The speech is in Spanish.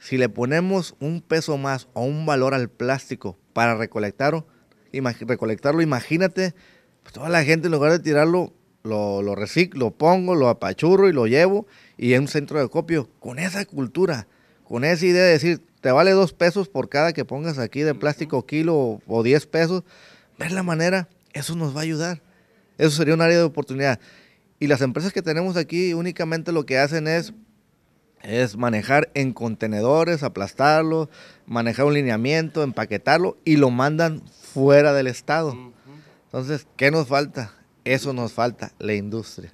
Si le ponemos un peso más o un valor al plástico para recolectarlo, imagínate, pues toda la gente en lugar de tirarlo, lo, lo reciclo, lo pongo, lo apachurro y lo llevo y en un centro de copio. Con esa cultura, con esa idea de decir, te vale dos pesos por cada que pongas aquí de plástico kilo o diez pesos, ver la manera, eso nos va a ayudar. Eso sería un área de oportunidad. Y las empresas que tenemos aquí únicamente lo que hacen es es manejar en contenedores, aplastarlo, manejar un lineamiento, empaquetarlo y lo mandan fuera del estado. Entonces, ¿qué nos falta? Eso nos falta, la industria.